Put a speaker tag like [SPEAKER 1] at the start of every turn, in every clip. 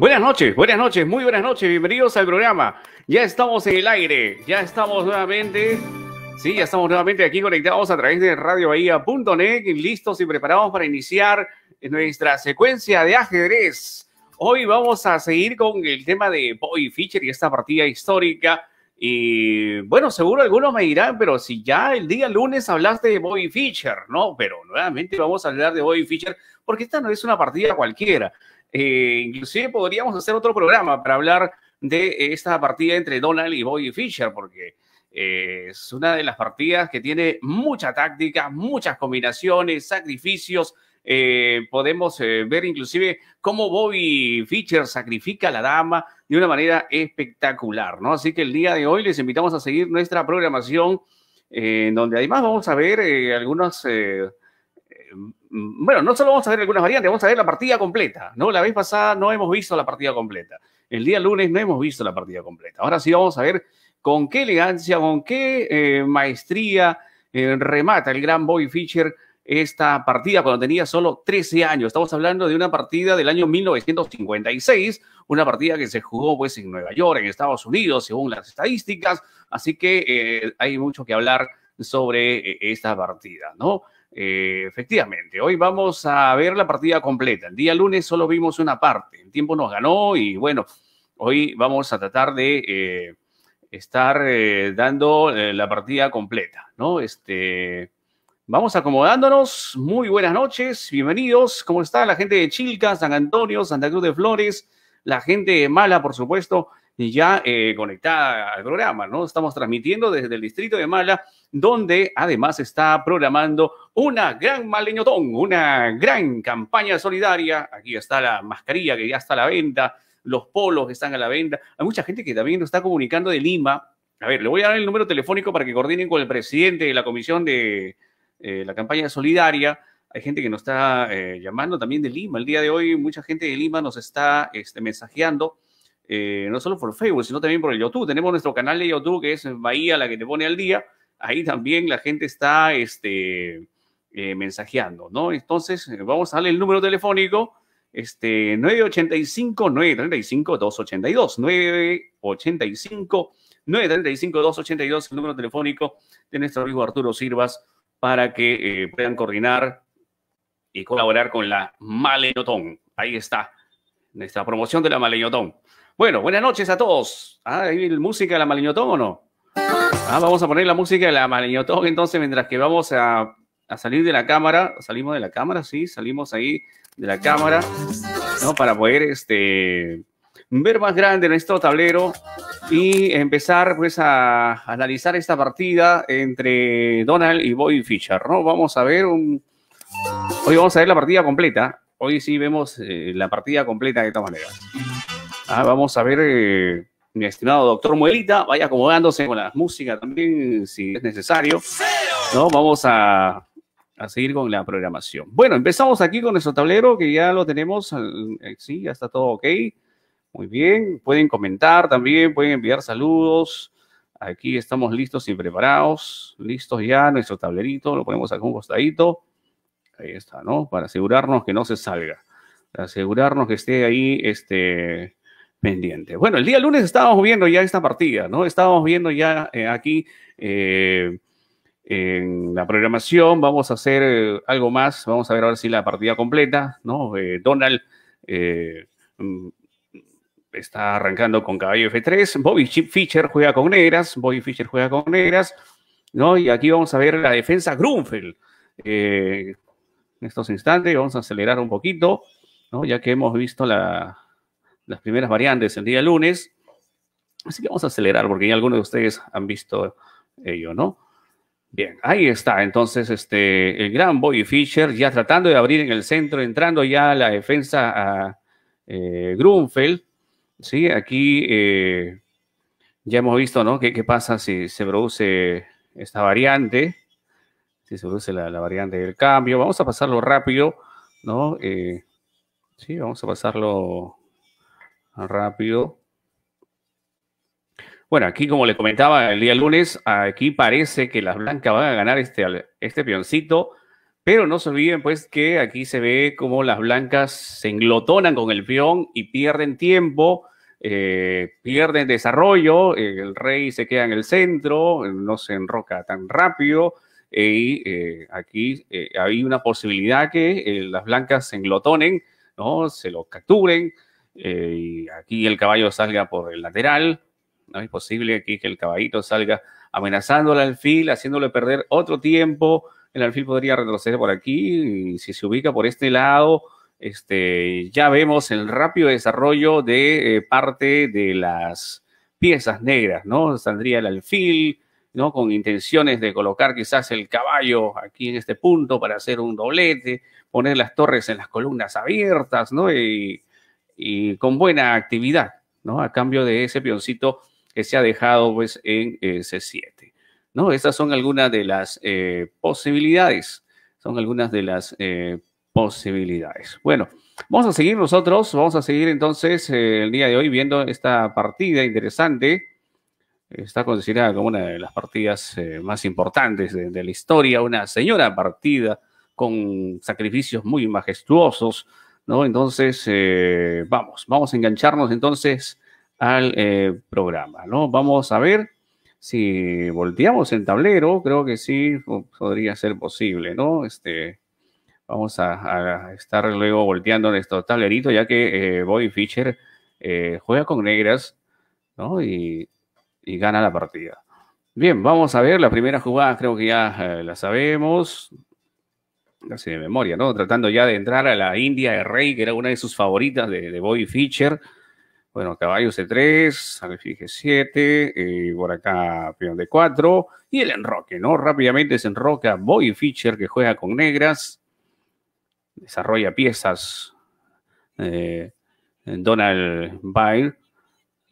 [SPEAKER 1] Buenas noches, buenas noches, muy buenas noches, bienvenidos al programa. Ya estamos en el aire, ya estamos nuevamente, sí, ya estamos nuevamente aquí conectados a través de Radio net, listos y preparados para iniciar nuestra secuencia de ajedrez. Hoy vamos a seguir con el tema de Bobby Fischer y esta partida histórica. Y bueno, seguro algunos me dirán, pero si ya el día lunes hablaste de Bobby Fischer, ¿no? Pero nuevamente vamos a hablar de Bobby Fischer porque esta no es una partida cualquiera. Eh, inclusive podríamos hacer otro programa para hablar de esta partida entre Donald y Bobby Fischer, porque eh, es una de las partidas que tiene mucha táctica, muchas combinaciones, sacrificios. Eh, podemos ver inclusive cómo Bobby Fischer sacrifica a la dama de una manera espectacular, ¿no? Así que el día de hoy les invitamos a seguir nuestra programación, En donde además vamos a ver algunos Mm, bueno, no solo vamos a ver algunas variantes, vamos a ver la partida completa, ¿no? La vez pasada no hemos visto la partida completa. El día lunes no hemos visto la partida completa. Ahora sí vamos a ver con qué elegancia, con qué eh, maestría eh, remata el gran Boy Fischer esta partida cuando tenía solo 13 años. Estamos hablando de una partida del año 1956, una partida que se jugó pues en Nueva York, en Estados Unidos, según las estadísticas. Así que eh, hay mucho que hablar sobre esta partida, ¿no? Eh, efectivamente, hoy vamos a ver la partida completa. El día lunes solo vimos una parte. El tiempo nos ganó y bueno, hoy vamos a tratar de eh, estar eh, dando la partida completa, ¿no? Este, vamos acomodándonos. Muy buenas noches, bienvenidos. ¿Cómo está la gente de Chilca, San Antonio, Santa Cruz de Flores? La gente de Mala, por supuesto, ya conectada al programa, ¿no? Estamos transmitiendo desde el distrito de Mala donde además está programando una gran maleñotón, una gran campaña solidaria. Aquí está la mascarilla que ya está a la venta, los polos que están a la venta. Hay mucha gente que también nos está comunicando de Lima. A ver, le voy a dar el número telefónico para que coordinen con el presidente de la comisión de eh, la campaña solidaria. Hay gente que nos está eh, llamando también de Lima. El día de hoy mucha gente de Lima nos está este, mensajeando. Eh, no solo por Facebook, sino también por el YouTube. Tenemos nuestro canal de YouTube que es Bahía, la que te pone al día ahí también la gente está este, eh, mensajeando, ¿no? Entonces, eh, vamos a darle el número telefónico, este, 985-935-282, 985-935-282, el número telefónico de nuestro amigo Arturo Sirvas, para que eh, puedan coordinar y colaborar con la Maleñotón. Ahí está, nuestra promoción de la Maleñotón. Bueno, buenas noches a todos. Ah, ¿Hay música de la Maleñotón o no? Ah, vamos a poner la música de la Talk, entonces mientras que vamos a, salir de la cámara. Salimos de la cámara, sí, salimos ahí de la cámara, ¿no? Para poder este, ver más grande nuestro tablero y empezar pues a, analizar esta partida entre Donald y Boy Fischer, ¿no? Vamos a ver un... Hoy vamos a ver la partida completa. Hoy sí vemos eh, la partida completa de esta manera. Ah, vamos a ver... Eh, mi estimado doctor Muelita, vaya acomodándose con la música también, si es necesario. ¿no? Vamos a, a seguir con la programación. Bueno, empezamos aquí con nuestro tablero, que ya lo tenemos. Eh, sí, ya está todo ok. Muy bien. Pueden comentar también, pueden enviar saludos. Aquí estamos listos y preparados. Listos ya, nuestro tablerito, lo ponemos acá un costadito. Ahí está, ¿no? Para asegurarnos que no se salga. Para asegurarnos que esté ahí este, pendiente. Bueno, el día lunes estábamos viendo ya esta partida, ¿no? Estábamos viendo ya eh, aquí eh, en la programación, vamos a hacer eh, algo más, vamos a ver ahora si la partida completa, ¿no? Donald mm, está arrancando con caballo F3, Bobby Fischer juega con negras, Bobby Fischer juega con negras, ¿no? Y aquí vamos a ver la defensa Grunfeld. en estos instantes vamos a acelerar un poquito, ¿no? Ya que hemos visto la, las primeras variantes el día lunes. Así que vamos a acelerar porque ya algunos de ustedes han visto ello, ¿no? Bien, ahí está. Entonces, este, el gran Boy Fisher ya tratando de abrir en el centro, entrando ya a la defensa a eh, Grunfeld. Sí, aquí eh, ya hemos visto, ¿no? ¿Qué, pasa si se produce esta variante? Si se produce la, variante del cambio. Vamos a pasarlo rápido, ¿no? Eh, sí, vamos a pasarlo rápido. Bueno, aquí como le comentaba el día lunes, aquí parece que las blancas van a ganar este, este pero no se olviden pues que aquí se ve como las blancas se englotonan con el peón y pierden tiempo, eh, pierden desarrollo, eh, el rey se queda en el centro, no se enroca tan rápido eh, y aquí hay una posibilidad que las blancas se englotonen, ¿no? se lo capturen eh, y aquí el caballo salga por el lateral, no es posible aquí que el caballito salga amenazando al alfil, haciéndole perder otro tiempo, el alfil podría retroceder por aquí y si se ubica por este lado, este, ya vemos el rápido desarrollo de eh, parte de las piezas negras, ¿no? Saldría el alfil, ¿no? Con intenciones de colocar quizás el caballo aquí en este punto para hacer un doblete, poner las torres en las columnas abiertas, ¿no? Y y con buena actividad, ¿no? A cambio de ese pioncito que se ha dejado pues en eh, C7, ¿no? Estas son algunas de las eh, posibilidades, son algunas de las eh, posibilidades. Bueno, vamos a seguir nosotros, vamos a seguir entonces el día de hoy viendo esta partida interesante. Está considerada como una de las partidas más importantes de la historia, una señora partida con sacrificios muy majestuosos, ¿no? Entonces, eh, vamos, vamos a engancharnos entonces al eh, programa, ¿no? Vamos a ver si volteamos el tablero, creo que sí podría ser posible, ¿no? Este, vamos a, estar luego volteando nuestro tablerito, ya que eh, Bobby Fischer eh, juega con negras, ¿no? Y, y, gana la partida. Bien, vamos a ver la primera jugada, creo que ya la sabemos. Casi de memoria, ¿no? Tratando ya de entrar a la India de Rey, que era una de sus favoritas de, Boy Fischer. Bueno, caballos de 3 alfil G7, por acá peón de 4 y el enroque, ¿no? Rápidamente se enroca Boy Fischer que juega con negras, desarrolla piezas eh, en Donald Byrne,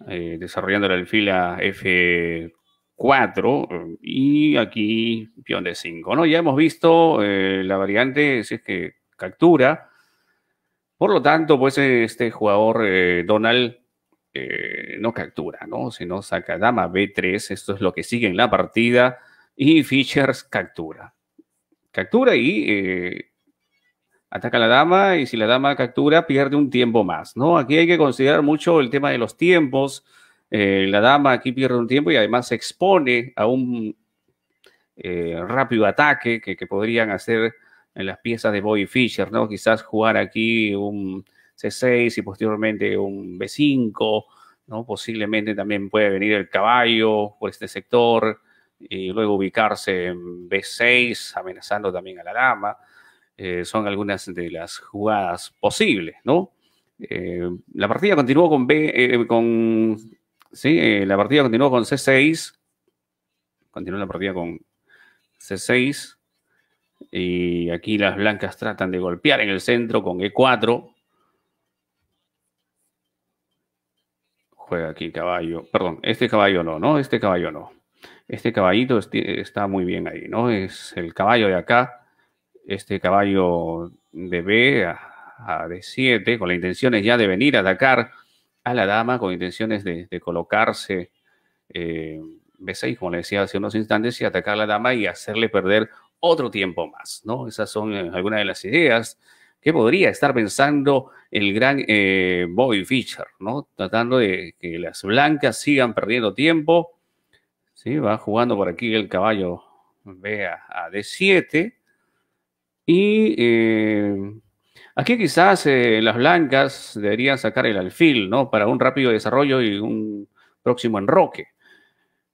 [SPEAKER 1] eh, desarrollando la alfila F4, 4 y aquí peón de 5, ¿no? Ya hemos visto eh, la variante, si es que captura. Por lo tanto, pues este jugador eh, Donald eh, no captura, ¿no? Si no saca dama B3, esto es lo que sigue en la partida, y Fischer captura. Captura y ataca la dama, y si la dama captura, pierde un tiempo más, ¿no? Aquí hay que considerar mucho el tema de los tiempos eh, la dama aquí pierde un tiempo y además se expone a un eh, rápido ataque que, podrían hacer en las piezas de Boy Fischer, ¿no? Quizás jugar aquí un C6 y posteriormente un B5, ¿no? Posiblemente también puede venir el caballo por este sector y luego ubicarse en B6, amenazando también a la dama. Eh, son algunas de las jugadas posibles, ¿no? la partida continuó con, B, con Sí, eh, la partida continuó con C6. Continuó la partida con C6. Y aquí las blancas tratan de golpear en el centro con E4. Juega aquí caballo. Perdón, este caballo no, ¿no? Este caballo no. Este caballito está muy bien ahí, ¿no? Es el caballo de acá. Este caballo de B a, a D7, con la intención es ya de venir a atacar a la dama con intenciones de, colocarse B6, eh, como le decía hace unos instantes, y atacar a la dama y hacerle perder otro tiempo más, ¿no? Esas son eh, algunas de las ideas que podría estar pensando el gran boy eh, Bobby Fischer, ¿no? Tratando de que las blancas sigan perdiendo tiempo. Sí, va jugando por aquí el caballo B a, D7. Y Aquí quizás eh, las blancas deberían sacar el alfil, ¿no? Para un rápido desarrollo y un próximo enroque.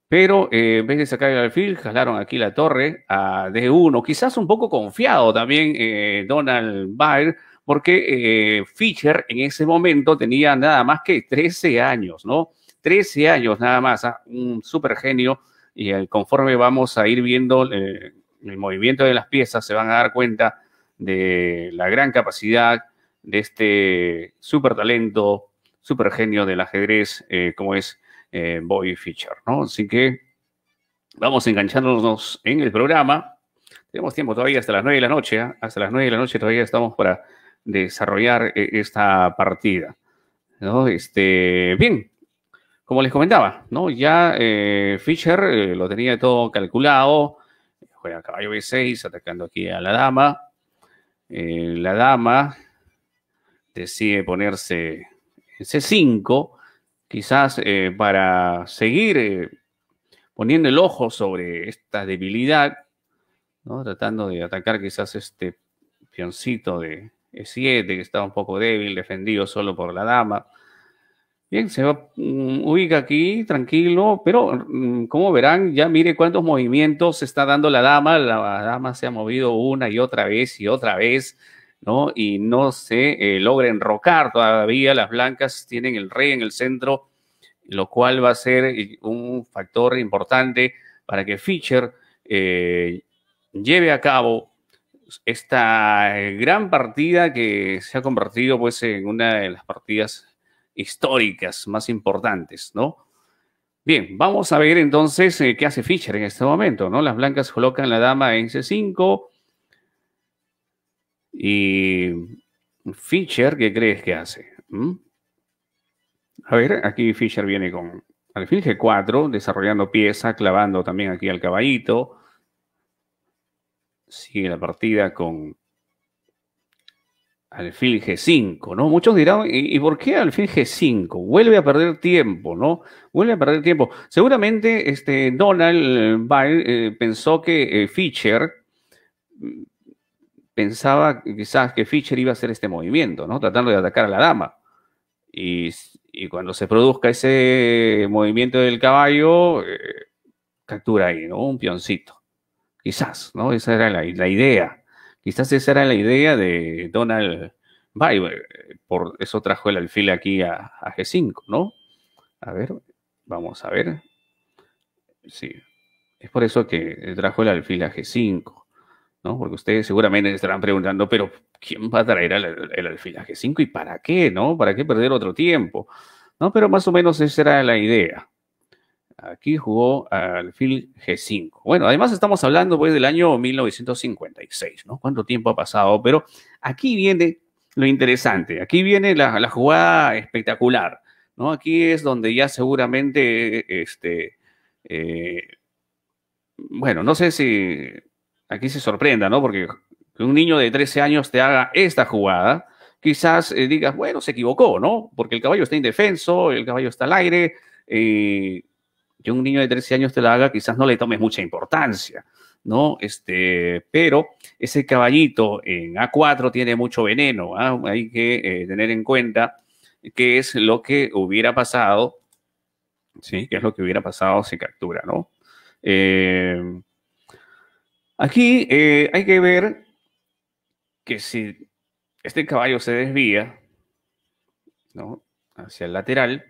[SPEAKER 1] Pero eh, en vez de sacar el alfil, jalaron aquí la torre a D1. Quizás un poco confiado también eh, Donald Bayer, porque Fischer en ese momento tenía nada más que 13 años, ¿no? 13 años nada más, ah, un súper genio. Y conforme vamos a ir viendo el movimiento de las piezas, se van a dar cuenta de la gran capacidad de este super talento, super genio del ajedrez, eh, como es eh, Bobby Fischer, ¿no? Así que vamos enganchándonos en el programa. Tenemos tiempo todavía hasta las 9 de la noche, ¿ah? hasta las 9 de la noche todavía estamos para desarrollar eh, esta partida. ¿no? Este, bien, como les comentaba, ¿no? ya Fischer lo tenía todo calculado, juega caballo B6, atacando aquí a la dama, eh, la dama decide ponerse C5, quizás eh, para seguir eh, poniendo el ojo sobre esta debilidad, tratando de atacar quizás este pioncito de E7 que estaba un poco débil, defendido solo por la dama. Bien, se ubica mm, aquí, tranquilo, pero mm, como verán, ya mire cuántos movimientos se está dando la dama. La dama se ha movido una y otra vez y otra vez, ¿no? Y no se eh, logra enrocar todavía. Las blancas tienen el rey en el centro, lo cual va a ser eh, un factor importante para que Fischer eh, lleve a cabo esta eh, gran partida que se ha convertido pues en una de las partidas históricas más importantes, ¿no? Bien, vamos a ver entonces eh, qué hace Fischer en este momento, ¿no? Las blancas colocan la dama en C5 y Fischer, ¿qué crees que hace? ¿Mm? A ver, aquí Fischer viene con alfil G4, desarrollando pieza, clavando también aquí al caballito. Sigue la partida con fin G5, ¿no? Muchos dirán, ¿y, por qué al fin G5? Vuelve a perder tiempo, ¿no? Vuelve a perder tiempo. Seguramente este, Donald eh, Byrne eh, pensó que eh, Fischer mm, pensaba quizás que Fischer iba a hacer este movimiento, ¿no? Tratando de atacar a la dama. Y, cuando se produzca ese movimiento del caballo, captura ahí, ¿no? Un pioncito. Quizás, ¿no? Esa era la idea. Quizás esa era la idea de Donald Biden, por eso trajo el alfil aquí a, G5, ¿no? A ver, vamos a ver. Sí, es por eso que trajo el alfil a G5, ¿no? Porque ustedes seguramente estarán preguntando, pero ¿quién va a traer el, el alfil a G5 y para qué, no? ¿Para qué perder otro tiempo? No, pero más o menos esa era la idea. Aquí jugó alfil G5. Bueno, además estamos hablando pues, del año 1956, ¿no? ¿Cuánto tiempo ha pasado? Pero aquí viene lo interesante, aquí viene la, jugada espectacular, ¿no? Aquí es donde ya seguramente, este, eh, bueno, no sé si aquí se sorprenda, ¿no? Porque que un niño de 13 años te haga esta jugada, quizás eh, digas, bueno, se equivocó, ¿no? Porque el caballo está indefenso, el caballo está al aire. Eh, que un niño de 13 años te la haga, quizás no le tomes mucha importancia, ¿no? Este, pero ese caballito en A4 tiene mucho veneno, ¿ah? hay que eh, tener en cuenta qué es lo que hubiera pasado, ¿sí? ¿Qué es lo que hubiera pasado si captura, ¿no? Em, aquí eh, hay que ver que si este caballo se desvía, ¿no? Hacia el lateral,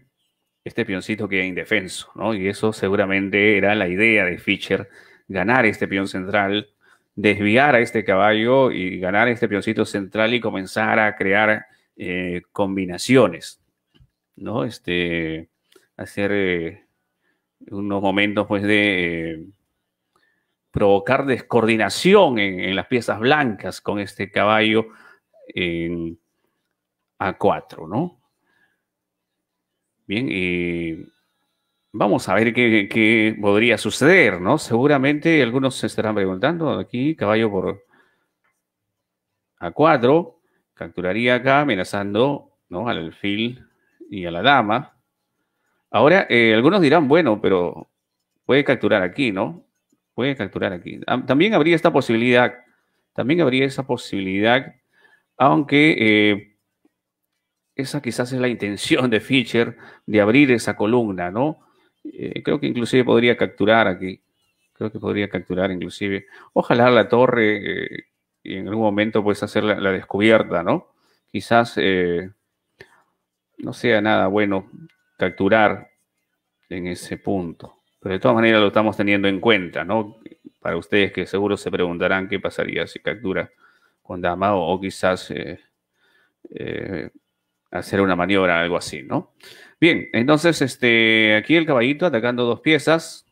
[SPEAKER 1] este peoncito queda indefenso, ¿no? Y eso seguramente era la idea de Fischer, ganar este peón central, desviar a este caballo y ganar este peoncito central y comenzar a crear eh, combinaciones, ¿no? Este, hacer eh, unos momentos, pues, de eh, provocar descoordinación en, en, las piezas blancas con este caballo en A4, ¿no? Bien, y vamos a ver qué, podría suceder, ¿no? Seguramente algunos se estarán preguntando aquí, caballo por A4, capturaría acá amenazando ¿no? al alfil y a la dama. Ahora, eh, algunos dirán, bueno, pero puede capturar aquí, ¿no? Puede capturar aquí. También habría esta posibilidad, también habría esa posibilidad, aunque... Eh, esa quizás es la intención de Fischer de abrir esa columna, ¿no? Eh, creo que inclusive podría capturar aquí, creo que podría capturar inclusive, ojalá la torre y eh, en algún momento puedes hacer la, descubierta, ¿no? Quizás eh, no sea nada bueno capturar en ese punto, pero de todas maneras lo estamos teniendo en cuenta, ¿no? Para ustedes que seguro se preguntarán qué pasaría si captura con dama o, quizás hacer una maniobra, algo así, ¿no? Bien, entonces este, aquí el caballito atacando dos piezas.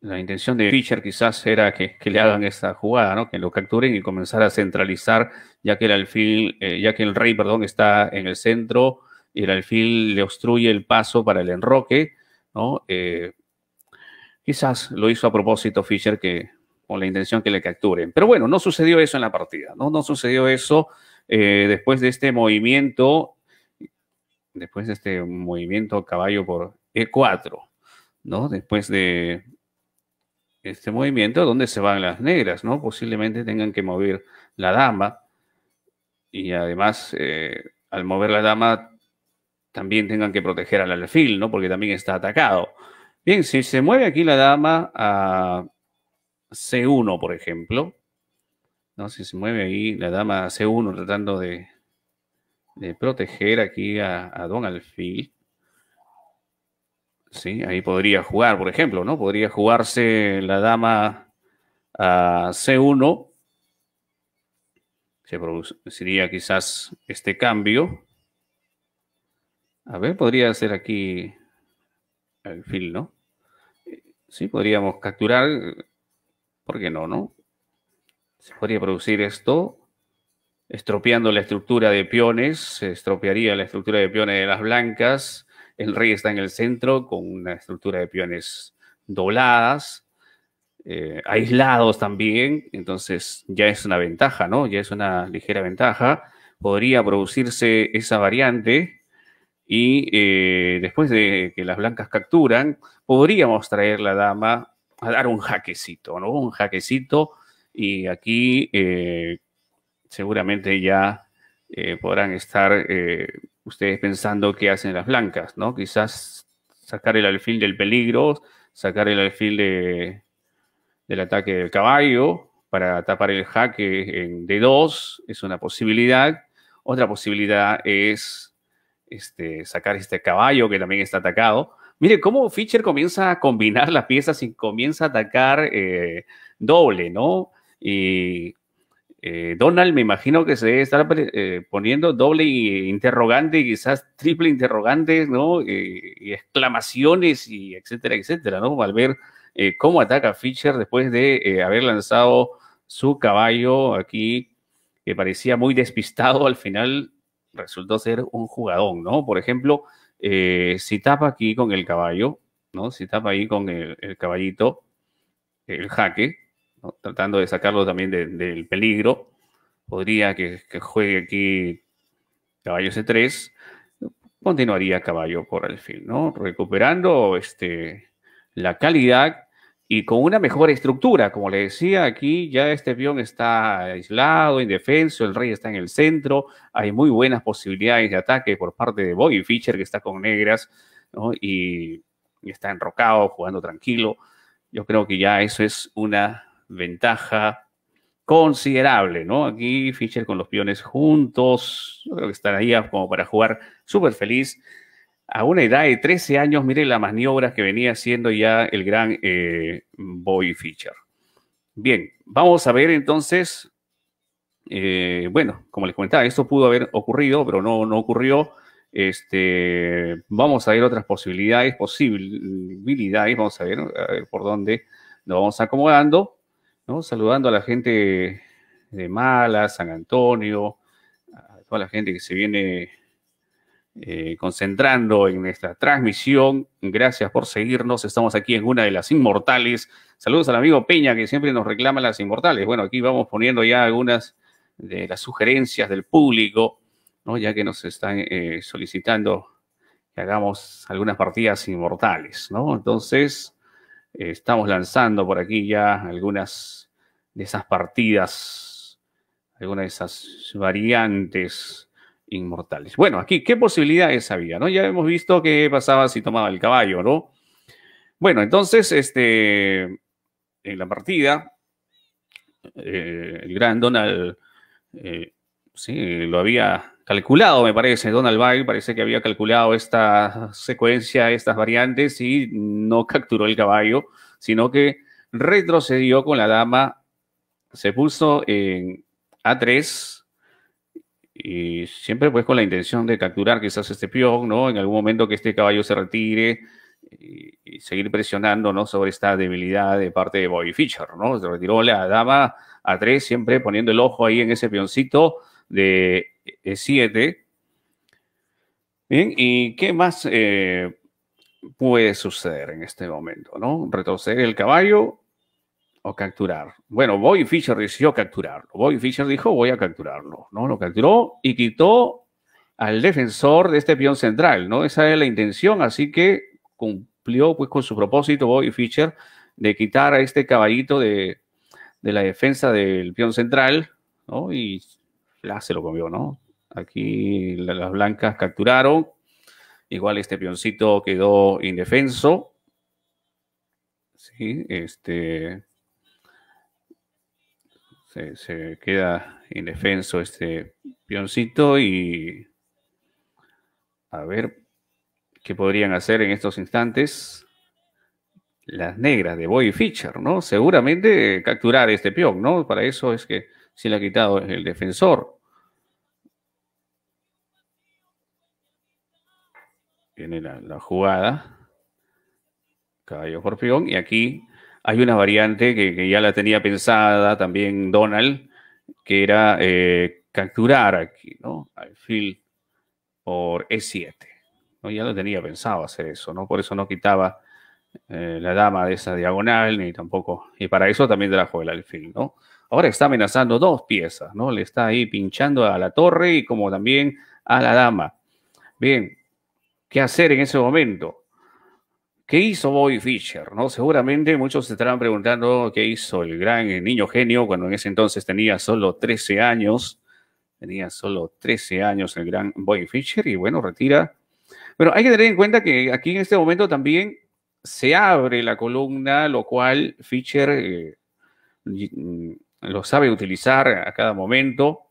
[SPEAKER 1] La intención de Fischer quizás era que, le hagan esta jugada, ¿no? Que lo capturen y comenzar a centralizar, ya que el alfil, eh, ya que el rey, perdón, está en el centro y el alfil le obstruye el paso para el enroque, ¿no? Eh, quizás lo hizo a propósito Fischer que con la intención que le capturen. Pero bueno, no sucedió eso en la partida, ¿no? No sucedió eso. Eh, después de este movimiento, después de este movimiento caballo por E4, ¿no? Después de este movimiento, ¿dónde se van las negras, no? Posiblemente tengan que mover la dama y además eh, al mover la dama también tengan que proteger al alfil, ¿no? Porque también está atacado. Bien, si se mueve aquí la dama a C1, por ejemplo, no, si se mueve ahí la dama C1 tratando de, proteger aquí a, a, Don Alfil. Sí, ahí podría jugar, por ejemplo, ¿no? Podría jugarse la dama a C1. Se produciría quizás este cambio. A ver, podría ser aquí alfil, ¿no? Sí, podríamos capturar. ¿Por qué no, no? se podría producir esto, estropeando la estructura de peones, se estropearía la estructura de peones de las blancas, el rey está en el centro con una estructura de peones dobladas, eh, aislados también, entonces ya es una ventaja, ¿no? Ya es una ligera ventaja. Podría producirse esa variante y eh, después de que las blancas capturan, podríamos traer la dama a dar un jaquecito, ¿no? Un jaquecito y aquí eh, seguramente ya eh, podrán estar eh, ustedes pensando qué hacen las blancas, ¿no? Quizás sacar el alfil del peligro, sacar el alfil de, del ataque del caballo para tapar el jaque en D2 es una posibilidad. Otra posibilidad es este, sacar este caballo que también está atacado. Mire cómo Fischer comienza a combinar las piezas y comienza a atacar doble, ¿no? Y eh, Donald, me imagino que se está eh, poniendo doble interrogante y quizás triple interrogante, ¿no? y exclamaciones y etcétera, etcétera, ¿no? Al ver eh, cómo ataca Fischer después de haber lanzado su caballo aquí, que parecía muy despistado, al final resultó ser un jugadón, ¿no? Por ejemplo, si tapa aquí con el caballo, ¿no? Si tapa ahí con el caballito, el jaque, tratando de sacarlo también del peligro. Podría que, juegue aquí caballo C3, continuaría caballo por el fin, ¿no? Recuperando este, la calidad y con una mejor estructura. Como le decía aquí, ya este peón está aislado, indefenso, el rey está en el centro, hay muy buenas posibilidades de ataque por parte de Bobby Fischer, que está con negras, Y, y está enrocado, jugando tranquilo. Yo creo que ya eso es una ventaja considerable, ¿no? Aquí Fischer con los peones juntos, creo que están ahí como para jugar súper feliz. A una edad de 13 años, miren las maniobras que venía haciendo ya el gran eh, Boy Fischer. Bien, vamos a ver entonces, eh, bueno, como les comentaba, esto pudo haber ocurrido, pero no, no ocurrió. Este, vamos a ver otras posibilidades, posibilidades, vamos a ver, a ver por dónde nos vamos acomodando. ¿no? Saludando a la gente de Mala, San Antonio, a toda la gente que se viene eh, concentrando en nuestra transmisión. Gracias por seguirnos. Estamos aquí en una de las inmortales. Saludos al amigo Peña que siempre nos reclama las inmortales. Bueno, aquí vamos poniendo ya algunas de las sugerencias del público, ¿no? ya que nos están eh, solicitando que hagamos algunas partidas inmortales. ¿no? Entonces, eh, estamos lanzando por aquí ya algunas de esas partidas, algunas de esas variantes inmortales. Bueno, aquí, ¿qué posibilidades había? ¿no? Ya hemos visto qué pasaba si tomaba el caballo, ¿no? Bueno, entonces, este, en la partida, eh, el gran Donald, eh, sí, lo había calculado, me parece, Donald Byrne parece que había calculado esta secuencia, estas variantes y no capturó el caballo, sino que retrocedió con la dama, se puso en A3 y siempre pues con la intención de capturar quizás este peón, ¿no? En algún momento que este caballo se retire y, seguir presionando, ¿no? Sobre esta debilidad de parte de Bobby Fischer, ¿no? Se retiró la dama A3 siempre poniendo el ojo ahí en ese peoncito de 7. Bien, ¿y qué más eh, puede suceder en este momento? ¿no? Retroceder el caballo o capturar. Bueno, Boy Fischer decidió capturarlo. Boy Fischer dijo, voy a capturarlo. ¿no? Lo capturó y quitó al defensor de este peón central. ¿no? Esa es la intención, así que cumplió pues, con su propósito Boy Fischer de quitar a este caballito de, la defensa del peón central ¿no? y se lo comió, ¿no? Aquí las blancas capturaron. Igual este peoncito quedó indefenso. Sí, este. Se, queda indefenso este peoncito y. A ver, ¿qué podrían hacer en estos instantes? Las negras de Boy Fischer, ¿no? Seguramente capturar este peón, ¿no? Para eso es que se le ha quitado el defensor. tiene la, jugada. Caballo peón Y aquí hay una variante que, ya la tenía pensada también Donald, que era eh, capturar aquí, ¿no? Alfil por E7. ¿no? Ya lo tenía pensado hacer eso, ¿no? Por eso no quitaba eh, la dama de esa diagonal, ni tampoco. Y para eso también trajo el alfil, ¿no? Ahora está amenazando dos piezas, ¿no? Le está ahí pinchando a la torre y como también a la dama. Bien, ¿qué hacer en ese momento? ¿Qué hizo Boy Fischer? ¿no? Seguramente muchos se estarán preguntando qué hizo el gran eh, niño genio cuando en ese entonces tenía solo 13 años. Tenía solo 13 años el gran Boy Fischer y bueno, retira. Pero hay que tener en cuenta que aquí en este momento también se abre la columna, lo cual Fischer eh, mm, lo sabe utilizar a cada momento.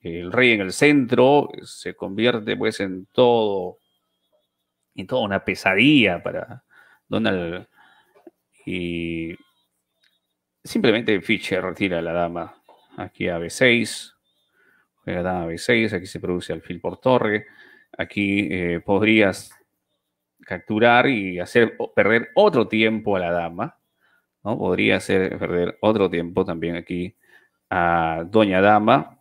[SPEAKER 1] El rey en el centro se convierte pues en todo, en toda una pesadilla para Donald. Y simplemente Fischer retira a la dama aquí a B6, B6, aquí se produce alfil por torre, aquí eh, podrías capturar y hacer perder otro tiempo a la dama. ¿no? Podría hacer perder otro tiempo también aquí a Doña Dama.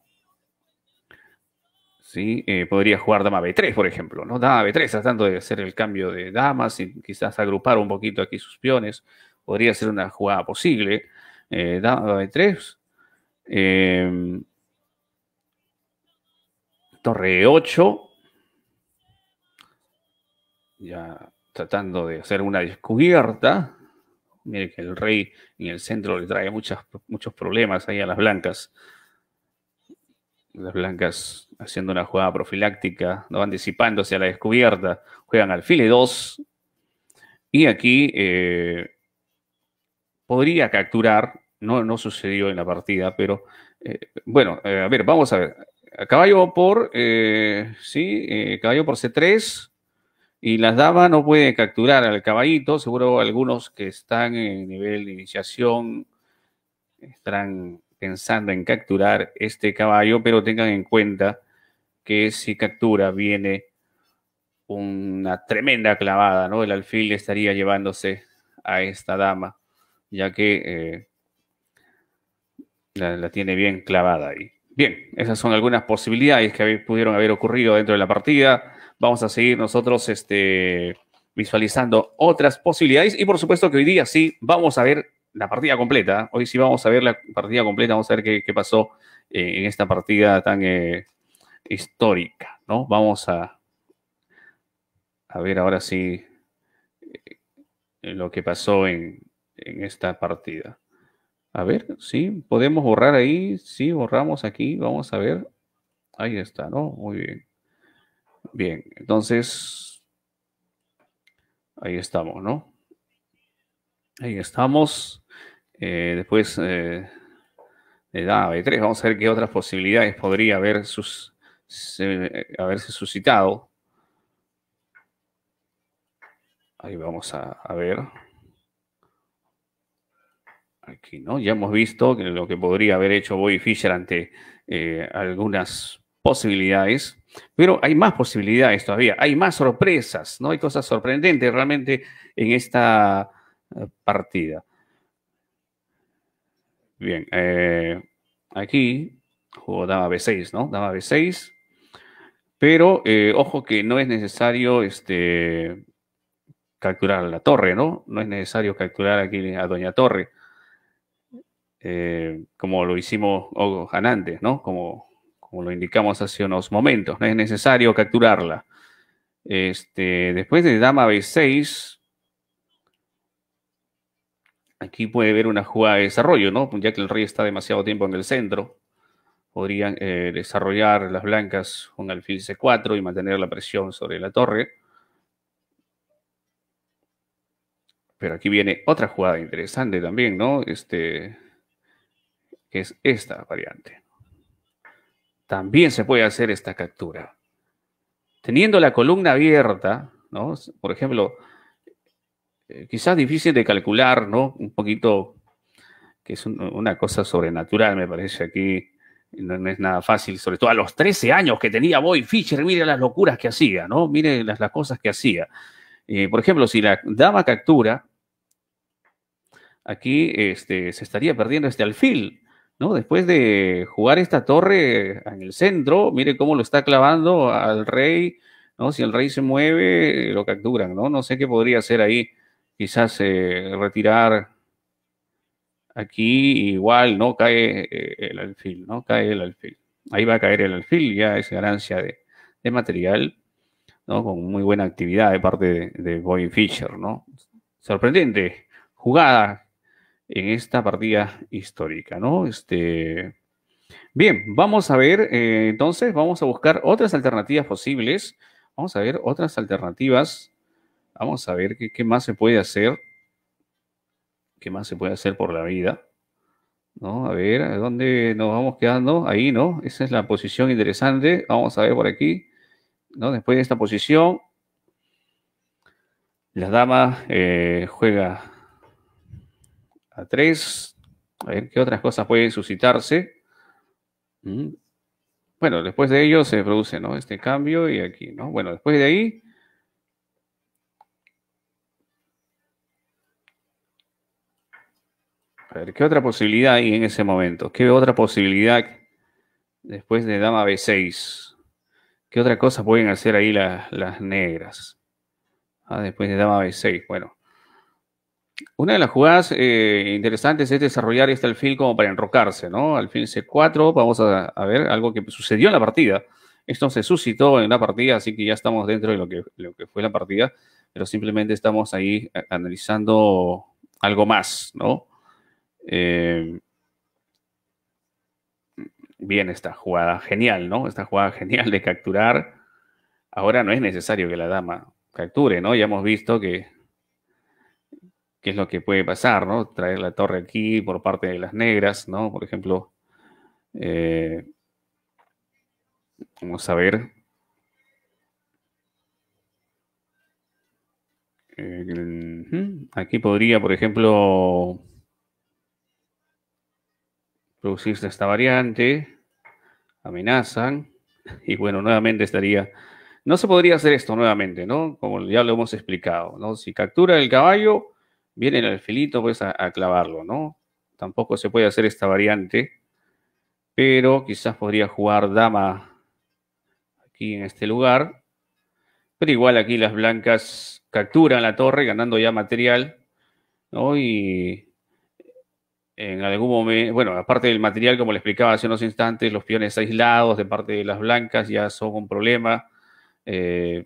[SPEAKER 1] ¿Sí? Eh, podría jugar Dama B3, por ejemplo, ¿no? Dama B3 tratando de hacer el cambio de damas y quizás agrupar un poquito aquí sus peones. Podría ser una jugada posible. Eh, dama B3. Em, torre 8. Ya tratando de hacer una descubierta. Mire que el rey en el centro le trae muchos problemas ahí a las blancas. Las blancas haciendo una jugada profiláctica, no van anticipándose a la descubierta, juegan file 2. Y aquí eh, podría capturar, no, no sucedió en la partida, pero eh, bueno, eh, a ver, vamos a ver. Caballo por, sí, caballo por C3, y las damas no pueden capturar al caballito, seguro algunos que están en nivel de iniciación estarán pensando en capturar este caballo, pero tengan en cuenta que si captura viene una tremenda clavada, ¿no? El alfil estaría llevándose a esta dama, ya que eh, la, la, tiene bien clavada ahí. Bien, esas son algunas posibilidades que pudieron haber ocurrido dentro de la partida. Vamos a seguir nosotros este, visualizando otras posibilidades y por supuesto que hoy día sí vamos a ver la partida completa. Hoy sí vamos a ver la partida completa, vamos a ver qué, pasó eh, en esta partida tan eh, histórica, ¿no? Vamos a, a ver ahora sí eh, lo que pasó en, en esta partida. A ver, sí, podemos borrar ahí, sí, borramos aquí, vamos a ver. Ahí está, ¿no? Muy bien. Bien, entonces, ahí estamos, ¿no? Ahí estamos. Eh, después eh, de la 3 vamos a ver qué otras posibilidades podría haber sus, eh, haberse suscitado. Ahí vamos a, ver. Aquí, ¿no? Ya hemos visto lo que podría haber hecho Boy Fisher ante algunas posibilidades. Pero hay más posibilidades todavía, hay más sorpresas, ¿no? Hay cosas sorprendentes realmente en esta eh, partida. Bien, eh, aquí jugó dama B6, ¿no? Dama B6. Pero eh, ojo que no es necesario este, capturar la torre, ¿no? No es necesario calcular aquí a Doña Torre, como lo hicimos antes, ¿no? Como como lo indicamos hace unos momentos. No es necesario capturarla. Este, después de dama b6, aquí puede ver una jugada de desarrollo, ¿no? Ya que el rey está demasiado tiempo en el centro, podrían eh, desarrollar las blancas con alfil c4 y mantener la presión sobre la torre. Pero aquí viene otra jugada interesante también, ¿no? Este, es esta variante también se puede hacer esta captura. Teniendo la columna abierta, ¿no? Por ejemplo, eh, quizás difícil de calcular, ¿no? Un poquito, que es una cosa sobrenatural, me parece aquí, no, es nada fácil, sobre todo a los 13 años que tenía Boy Fischer, mire las locuras que hacía, ¿no? Mire las, las cosas que hacía. Eh, por ejemplo, si la dama captura, aquí este, se estaría perdiendo este alfil, ¿no? Después de jugar esta torre en el centro, mire cómo lo está clavando al rey, ¿no? Si el rey se mueve, lo capturan, ¿no? No sé qué podría hacer ahí, quizás eh, retirar aquí, igual, ¿no? Cae eh, el alfil, ¿no? Cae el alfil. Ahí va a caer el alfil, ya es ganancia de, material, ¿no? Con muy buena actividad de parte de, de Boy Fisher, ¿no? Sorprendente jugada en esta partida histórica, ¿no? Este, bien, vamos a ver, eh, entonces, vamos a buscar otras alternativas posibles. Vamos a ver otras alternativas. Vamos a ver qué, más se puede hacer. ¿Qué más se puede hacer por la vida? ¿No? A ver, dónde nos vamos quedando? Ahí, ¿no? Esa es la posición interesante. Vamos a ver por aquí. ¿no? Después de esta posición, la dama eh, juega a 3. A ver qué otras cosas pueden suscitarse. Mm. Bueno, después de ello se produce ¿no? este cambio y aquí, ¿no? Bueno, después de ahí. A ver, ¿qué otra posibilidad hay en ese momento? ¿Qué otra posibilidad después de dama B6? ¿Qué otra cosa pueden hacer ahí las negras? Ah, después de dama B6. Bueno, una de las jugadas eh, interesantes es desarrollar este alfil como para enrocarse, ¿no? Al fin C4, vamos a, ver algo que sucedió en la partida. Esto se suscitó en la partida, así que ya estamos dentro de lo que, fue la partida, pero simplemente estamos ahí eh, analizando algo más, ¿no? Eh, bien esta jugada, genial, ¿no? Esta jugada genial de capturar. Ahora no es necesario que la dama capture, ¿no? Ya hemos visto que qué es lo que puede pasar, ¿no? Traer la torre aquí por parte de las negras, ¿no? Por ejemplo, eh, vamos a ver. Eh, aquí podría, por ejemplo, producirse esta variante. Amenazan. Y bueno, nuevamente estaría... No se podría hacer esto nuevamente, ¿no? Como ya lo hemos explicado, ¿no? Si captura el caballo, viene el alfilito pues a, clavarlo, ¿no? Tampoco se puede hacer esta variante, pero quizás podría jugar dama aquí en este lugar. Pero igual aquí las blancas capturan la torre ganando ya material, ¿no? Y en algún momento, bueno, aparte del material, como le explicaba hace unos instantes, los peones aislados de parte de las blancas ya son un problema. Eh,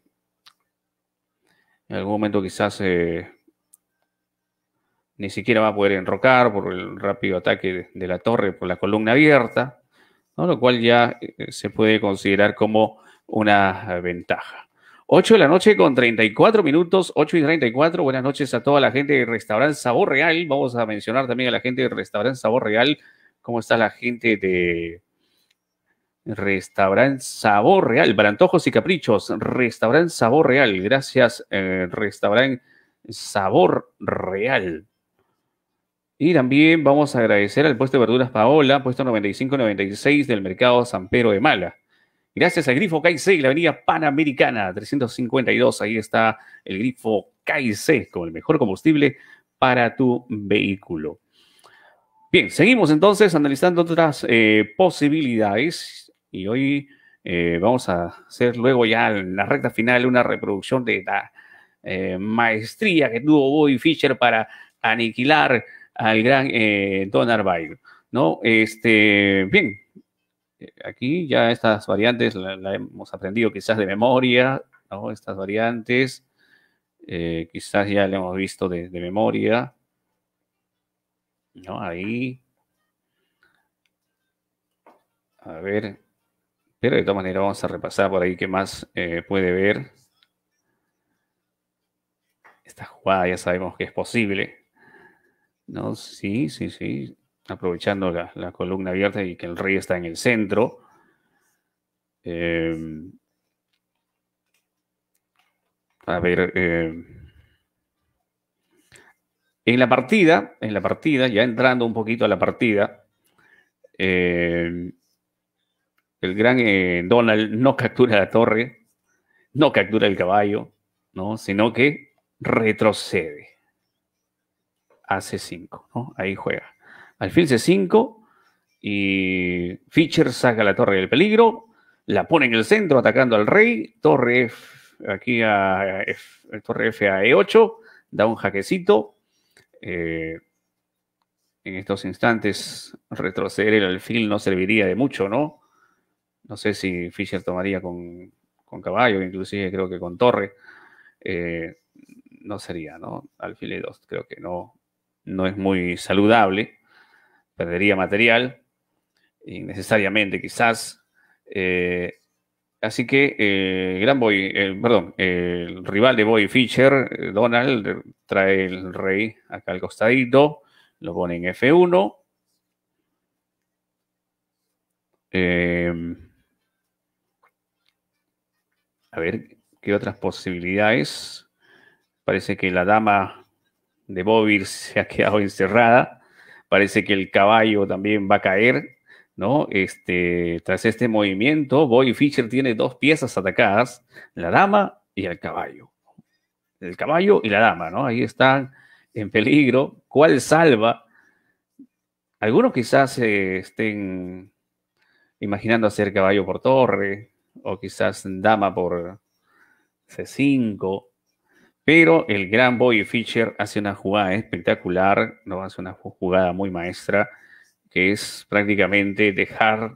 [SPEAKER 1] en algún momento quizás eh, ni siquiera va a poder enrocar por el rápido ataque de la torre por la columna abierta, lo cual ya eh, se puede considerar como una eh, ventaja. 8 de la noche con 34 minutos, 8 y 34. Buenas noches a toda la gente de Restaurante Sabor Real. Vamos a mencionar también a la gente de Restaurant Sabor Real. ¿Cómo está la gente de Restaurante Sabor Real? Para y caprichos, Restaurante Sabor Real. Gracias, Restaurante eh, Restaurant Sabor Real. Y también vamos a agradecer al puesto de verduras Paola, puesto 9596 del mercado San Pedro de Mala. Gracias al grifo KC, la avenida Panamericana 352. Ahí está el grifo KC con el mejor combustible para tu vehículo. Bien, seguimos entonces analizando otras eh, posibilidades y hoy eh, vamos a hacer luego ya en la recta final una reproducción de la eh, maestría que tuvo Bobby Fisher para aniquilar al gran eh, Don Arbail, ¿no? Este, bien, eh, aquí ya estas variantes las la hemos aprendido quizás de memoria, ¿no? Estas variantes, eh, quizás ya las hemos visto de, memoria, ¿no? Ahí. A ver, pero de todas maneras vamos a repasar por ahí qué más puede ver. Esta jugada ya sabemos que es posible. No, sí, sí, sí. Aprovechando la, columna abierta y que el rey está en el centro. Em, a ver. Em, en la partida, en la partida, ya entrando un poquito a la partida, em, el gran eh, Donald no captura la torre, no captura el caballo, ¿no? sino que retrocede a C5, ¿no? Ahí juega. Alfil C5 y Fischer saca la torre del peligro, la pone en el centro atacando al rey, torre F, aquí a torre F a E8, da un jaquecito. Eh, en estos instantes retroceder el alfil no serviría de mucho, ¿no? No sé si Fischer tomaría con, caballo, inclusive creo que con torre. Eh, no sería, ¿no? Alfil E2, creo que no, no es muy saludable, perdería material, innecesariamente quizás. Eh, así que eh, Gran Boy, perdón, el rival de Boy Fischer, eh, Donald, trae el rey acá al costadito, lo pone en F1. Em, a ver, ¿qué otras posibilidades? Parece que la dama de Bobby se ha quedado encerrada. Parece que el caballo también va a caer, ¿no? Este, tras este movimiento, Boy Fischer tiene dos piezas atacadas, la dama y el caballo. El caballo y la dama, ¿no? Ahí están en peligro. ¿Cuál salva? Algunos quizás eh, estén imaginando hacer caballo por torre, o quizás dama por C5, pero el gran Boy Fischer hace una jugada espectacular, no hace una jugada muy maestra, que es prácticamente dejar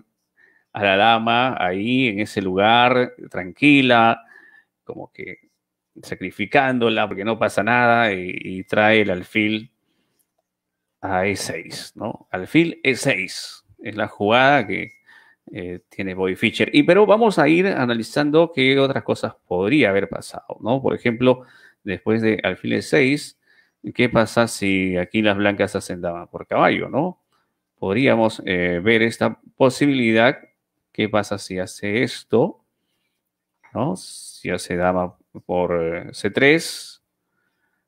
[SPEAKER 1] a la dama ahí en ese lugar, tranquila, como que sacrificándola porque no pasa nada, y, trae el alfil a E6, ¿no? Alfil E6 es la jugada que eh, tiene Boy Fischer. Y pero vamos a ir analizando qué otras cosas podría haber pasado, ¿no? Por ejemplo, después de alfil 6, ¿qué pasa si aquí las blancas hacen dama por caballo, no? Podríamos eh, ver esta posibilidad. ¿Qué pasa si hace esto? ¿No? Si hace dama por eh, C3.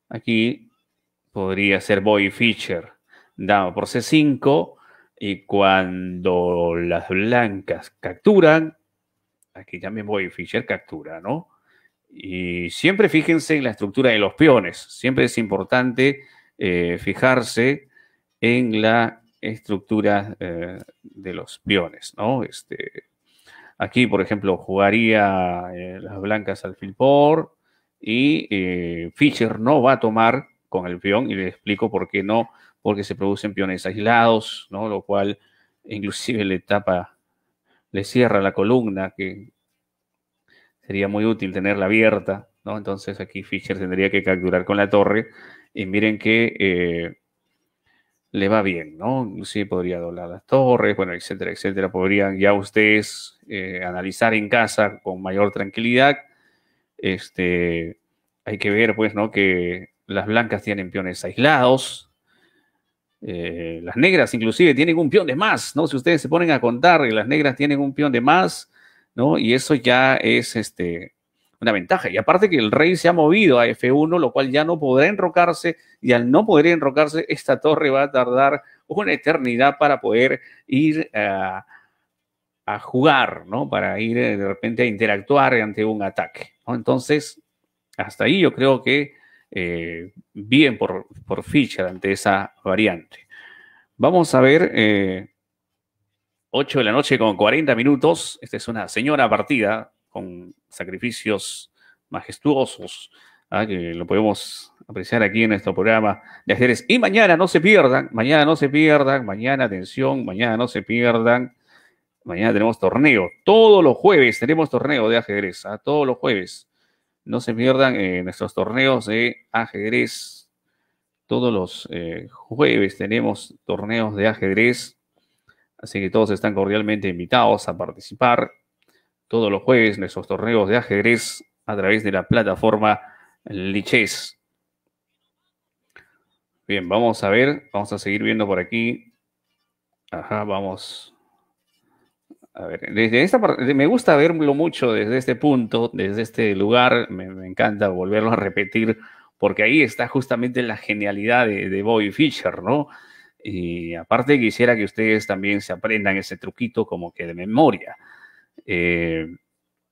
[SPEAKER 1] Aquí podría ser boy Fischer. Dama por C5. Y cuando las blancas capturan, aquí también boy Fischer captura, ¿no? Y siempre fíjense en la estructura de los peones. Siempre es importante eh, fijarse en la estructura eh, de los peones, ¿no? Este, aquí, por ejemplo, jugaría eh, las blancas al por y Fischer no va a tomar con el peón y le explico por qué no, porque se producen peones aislados, ¿no? Lo cual inclusive le tapa, le cierra la columna que sería muy útil tenerla abierta, ¿no? Entonces aquí Fischer tendría que capturar con la torre y miren que eh, le va bien, ¿no? Sí, podría doblar las torres, bueno, etcétera, etcétera. Podrían ya ustedes eh, analizar en casa con mayor tranquilidad. Este, hay que ver, pues, ¿no? Que las blancas tienen peones aislados. Eh, las negras inclusive tienen un peón de más, ¿no? Si ustedes se ponen a contar, las negras tienen un peón de más ¿no? Y eso ya es este, una ventaja. Y aparte que el rey se ha movido a F1, lo cual ya no podrá enrocarse, y al no poder enrocarse, esta torre va a tardar una eternidad para poder ir a, jugar, ¿no? Para ir eh, de repente a interactuar ante un ataque, Entonces, hasta ahí yo creo que eh, bien por, por ante esa variante. Vamos a ver eh, 8 de la noche con 40 minutos. Esta es una señora partida con sacrificios majestuosos ¿ah? que lo podemos apreciar aquí en nuestro programa de ajedrez. Y mañana no se pierdan, mañana no se pierdan, mañana atención, mañana no se pierdan. Mañana tenemos torneo. Todos los jueves tenemos torneo de ajedrez. a ¿ah? Todos los jueves. No se pierdan eh, nuestros torneos de ajedrez. Todos los eh, jueves tenemos torneos de ajedrez Así que todos están cordialmente invitados a participar todos los jueves en esos torneos de ajedrez a través de la plataforma Lichess. Bien, vamos a ver, vamos a seguir viendo por aquí. Ajá, vamos. A ver, desde esta parte, me gusta verlo mucho desde este punto, desde este lugar, me, encanta volverlo a repetir, porque ahí está justamente la genialidad de, de Bobby Fischer, ¿no? Y aparte quisiera que ustedes también se aprendan ese truquito como que de memoria. Eh,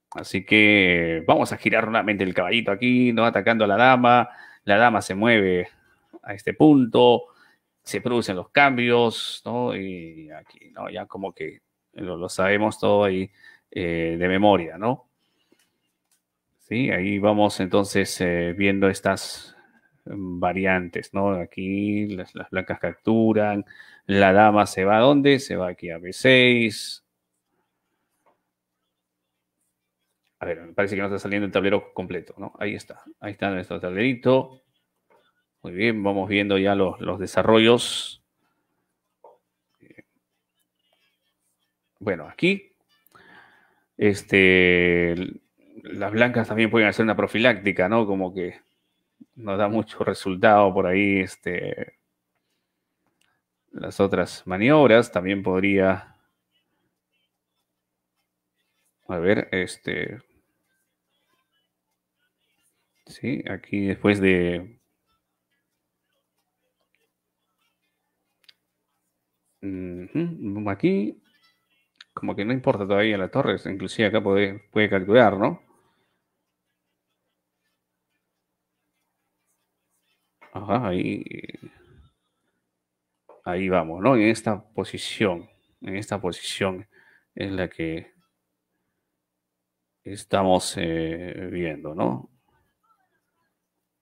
[SPEAKER 1] así que vamos a girar nuevamente el caballito aquí, no atacando a la dama. La dama se mueve a este punto, se producen los cambios, ¿no? Y aquí, ¿no? Ya como que lo, lo sabemos todo ahí eh, de memoria, ¿no? Sí, ahí vamos entonces eh, viendo estas variantes, ¿no? Aquí las, blancas capturan, la dama se va a dónde? Se va aquí a B6. A ver, me parece que no está saliendo el tablero completo, ¿no? Ahí está, ahí está nuestro tablerito. Muy bien, vamos viendo ya los, desarrollos. Bueno, aquí, este, las blancas también pueden hacer una profiláctica, ¿no? Como que no da mucho resultado por ahí. Este, las otras maniobras también podría. A ver, este. Sí, aquí después de. aquí, como que no importa todavía la torre, inclusive acá puede, puede calcular, ¿no? ahí, ahí vamos, ¿no? En esta posición, en esta posición es la que estamos eh, viendo, ¿no?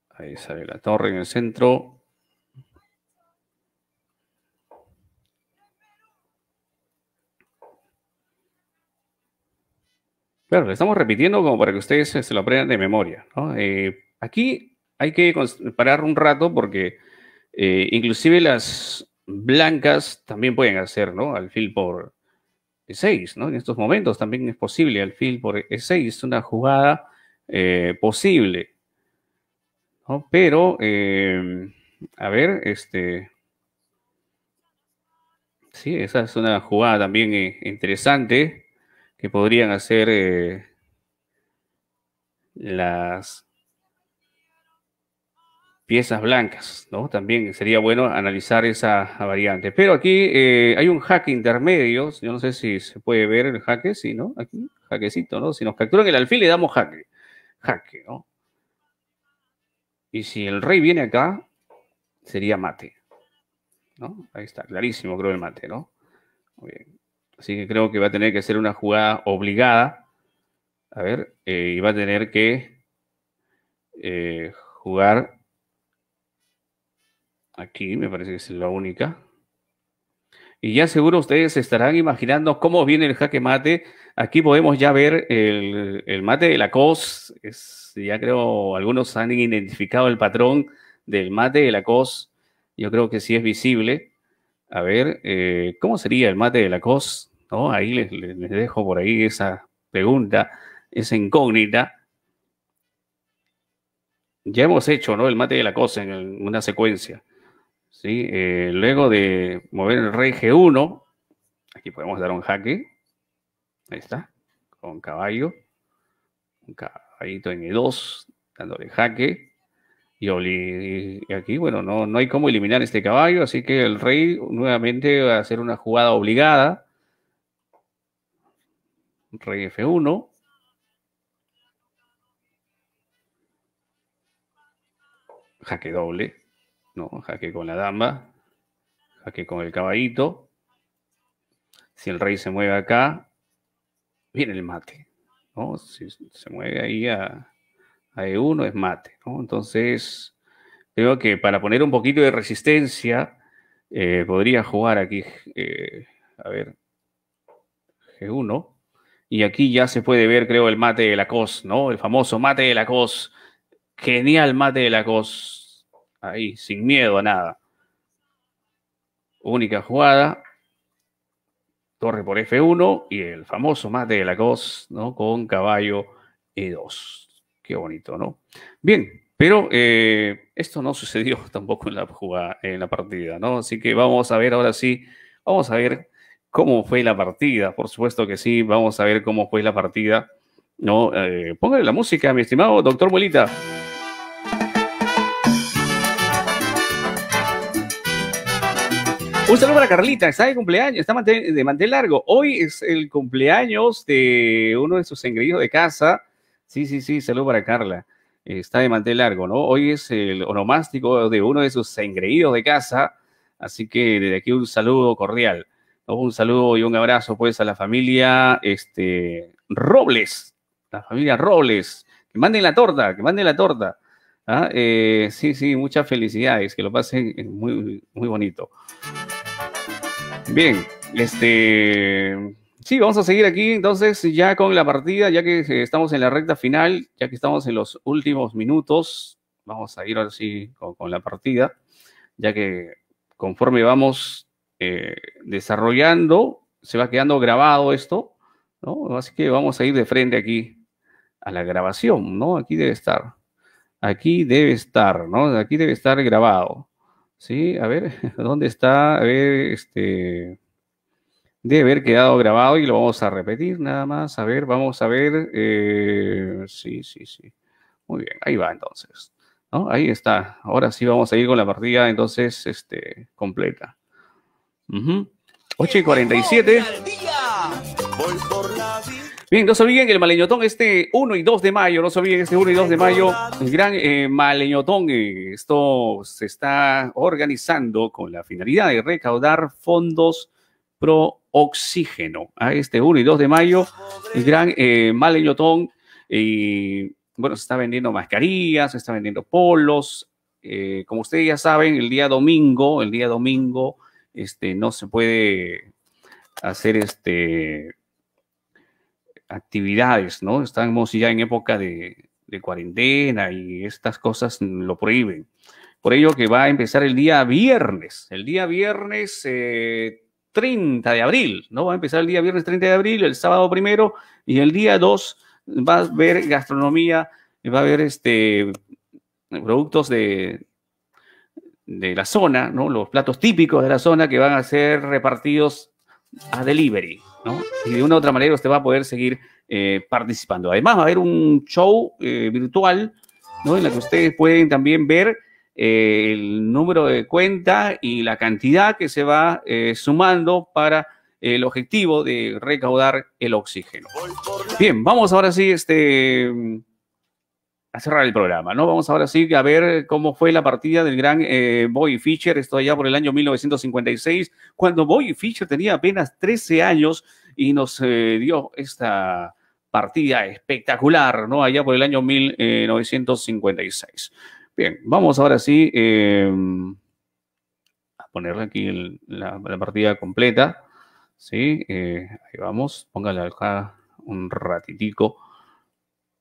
[SPEAKER 1] Ahí sale la torre en el centro. Pero le estamos repitiendo como para que ustedes se lo aprendan de memoria. ¿no? Eh, aquí hay que parar un rato porque eh, inclusive las blancas también pueden hacer, ¿no? Alfil por E6, ¿no? En estos momentos también es posible alfil por E6, es una jugada eh, posible, Pero, eh, a ver, este... Sí, esa es una jugada también interesante que podrían hacer las piezas blancas, ¿no? También sería bueno analizar esa variante. Pero aquí eh, hay un hack intermedio, yo no sé si se puede ver el jaque, si ¿no? Aquí, jaquecito, ¿no? Si nos capturan el alfil le damos jaque, jaque, ¿no? Y si el rey viene acá, sería mate, ¿no? Ahí está, clarísimo creo el mate, ¿no? Muy bien. Así que creo que va a tener que hacer una jugada obligada. A ver, eh, y va a tener que eh, jugar Aquí me parece que es la única. Y ya seguro ustedes estarán imaginando cómo viene el jaque mate. Aquí podemos ya ver el, mate de la COS. ya creo algunos han identificado el patrón del mate de la COS. Yo creo que sí es visible. A ver, eh, ¿cómo sería el mate de la COS? Ahí les, dejo por ahí esa pregunta, esa incógnita. Ya hemos hecho ¿no? el mate de la COS en una secuencia. ¿sí? Eh, luego de mover el rey G1, aquí podemos dar un jaque. Ahí está, con caballo. Un caballito en E2, dándole jaque. Y, aquí, bueno, no, no hay cómo eliminar este caballo, así que el rey nuevamente va a hacer una jugada obligada. Rey F1. Jaque doble. ¿no? Jaque con la dama, jaque con el caballito. Si el rey se mueve acá, viene el mate, Si se mueve ahí a, a E1 es mate, Entonces, creo que para poner un poquito de resistencia, eh, podría jugar aquí, eh, a ver, G1. Y aquí ya se puede ver, creo, el mate de la cos, ¿no? El famoso mate de la cos. Genial mate de la cos Ahí, sin miedo a nada. Única jugada. Torre por F1 y el famoso mate de la cos, ¿no? Con caballo E2. Qué bonito, ¿no? Bien, pero eh, esto no sucedió tampoco en la, jugada, en la partida, ¿no? Así que vamos a ver ahora sí, vamos a ver cómo fue la partida. Por supuesto que sí, vamos a ver cómo fue la partida. No, eh, póngale la música, mi estimado doctor Bolita. Un saludo para Carlita, está de cumpleaños, está de mantel largo. Hoy es el cumpleaños de uno de sus engreídos de casa. Sí, sí, sí, saludo para Carla. Está de mantel largo, ¿no? Hoy es el onomástico de uno de sus engreídos de casa. Así que desde aquí un saludo cordial. Un saludo y un abrazo, pues, a la familia este, Robles. La familia Robles. Que manden la torta, que manden la torta. ¿Ah? Eh, sí, sí, muchas felicidades. Que lo pasen muy, muy bonito. Bien, este. Sí, vamos a seguir aquí entonces ya con la partida, ya que eh, estamos en la recta final, ya que estamos en los últimos minutos, vamos a ir así con, la partida, ya que conforme vamos eh, desarrollando, se va quedando grabado esto, ¿no? Así que vamos a ir de frente aquí a la grabación, ¿no? Aquí debe estar, aquí debe estar, ¿no? Aquí debe estar grabado. Sí, a ver, ¿dónde está? A ver, este. Debe haber quedado grabado y lo vamos a repetir nada más. A ver, vamos a ver. Eh, sí, sí, sí. Muy bien, ahí va entonces. Ahí está. Ahora sí vamos a ir con la partida entonces este, completa. 8 y 47. Bien, no se olviden el maleñotón este 1 y 2 de mayo, no se olviden este 1 y 2 de mayo, el gran eh, maleñotón. Eh, esto se está organizando con la finalidad de recaudar fondos pro oxígeno. A este 1 y 2 de mayo, el gran eh, maleñotón y bueno, se está vendiendo mascarillas, se está vendiendo polos. como ustedes ya saben, el día domingo, el día domingo, este, no se puede hacer este actividades, ¿no? Estamos ya en época de, cuarentena y estas cosas lo prohíben. Por ello que va a empezar el día viernes, el día viernes eh, 30 de abril, ¿no? Va a empezar el día viernes 30 de abril, el sábado primero y el día 2 va a haber gastronomía, va a haber este, productos de, de la zona, ¿no? Los platos típicos de la zona que van a ser repartidos a delivery. Y de una u otra manera usted va a poder seguir eh, participando. Además, va a haber un show eh, virtual, En la que ustedes pueden también ver eh, el número de cuenta y la cantidad que se va sumando para el objetivo de recaudar el oxígeno. Bien, vamos ahora sí, este a cerrar el programa, ¿no? Vamos ahora sí a ver cómo fue la partida del gran eh, Boy Fischer, esto allá por el año 1956, cuando Boy Fischer tenía apenas 13 años y nos eh, dio esta partida espectacular, ¿no? Allá por el año 1956. Bien, vamos ahora sí em, a ponerle aquí la, la, partida completa, ¿sí? Eh, ahí vamos, póngale acá un ratitico.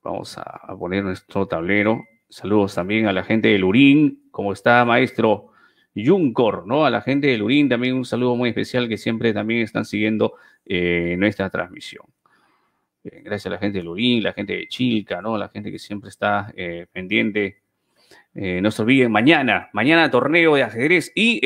[SPEAKER 1] Vamos a, poner nuestro tablero. Saludos también a la gente de Lurín. ¿Cómo está, maestro Yunkor, ¿no? A la gente de Lurín, también un saludo muy especial que siempre también están siguiendo eh, nuestra transmisión. Eh, gracias a la gente de Lurín, la gente de Chilca, ¿no? la gente que siempre está eh, pendiente. no se olviden, mañana, mañana torneo de ajedrez y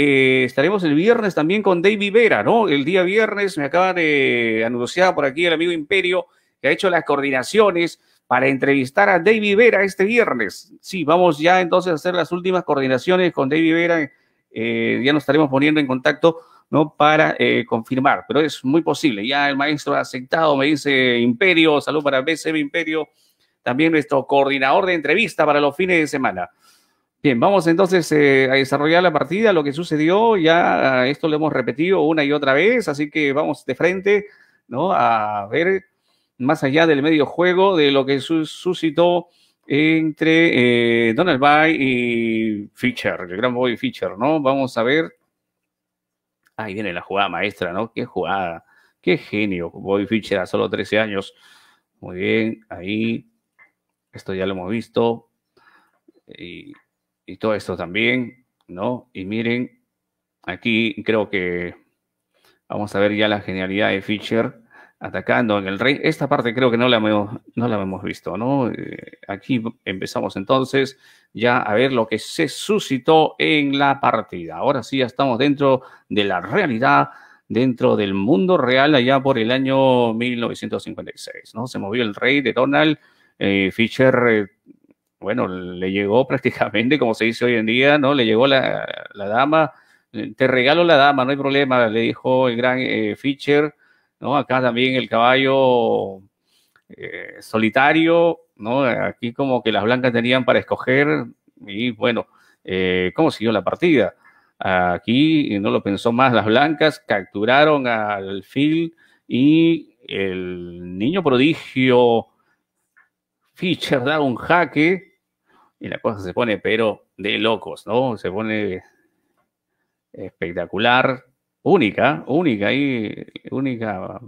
[SPEAKER 1] estaremos el viernes también con David Vera, ¿no? El día viernes me acaba de anunciar por aquí el amigo Imperio que ha hecho las coordinaciones para entrevistar a David Vera este viernes. Sí, vamos ya entonces a hacer las últimas coordinaciones con David Vera. Eh, ya nos estaremos poniendo en contacto ¿no? para eh, confirmar, pero es muy posible. Ya el maestro ha aceptado, me dice Imperio, salud para BCB Imperio, también nuestro coordinador de entrevista para los fines de semana. Bien, vamos entonces eh, a desarrollar la partida, lo que sucedió, ya esto lo hemos repetido una y otra vez, así que vamos de frente ¿no? a ver más allá del medio juego, de lo que suscitó entre eh, Donald Bay y Fischer, el gran boy Fischer, ¿no? Vamos a ver. Ahí viene la jugada maestra, ¿no? Qué jugada, qué genio. Boy Fischer a solo 13 años. Muy bien, ahí. Esto ya lo hemos visto. Y, y todo esto también, ¿no? Y miren, aquí creo que vamos a ver ya la genialidad de Fischer atacando en el rey. Esta parte creo que no la hemos, no la hemos visto, ¿no? Eh, aquí empezamos entonces ya a ver lo que se suscitó en la partida. Ahora sí ya estamos dentro de la realidad, dentro del mundo real allá por el año 1956, ¿no? Se movió el rey de Donald eh, Fischer. Eh, bueno, le llegó prácticamente, como se dice hoy en día, ¿no? Le llegó la, la dama, te regalo la dama, no hay problema, le dijo el gran Fischer ¿no? Acá también el caballo eh, solitario, ¿no? Aquí como que las blancas tenían para escoger y bueno, eh, ¿cómo siguió la partida? Aquí no lo pensó más las blancas, capturaron al Phil y el niño prodigio Fischer da un jaque y la cosa se pone pero de locos, ¿no? Se pone espectacular única, única y única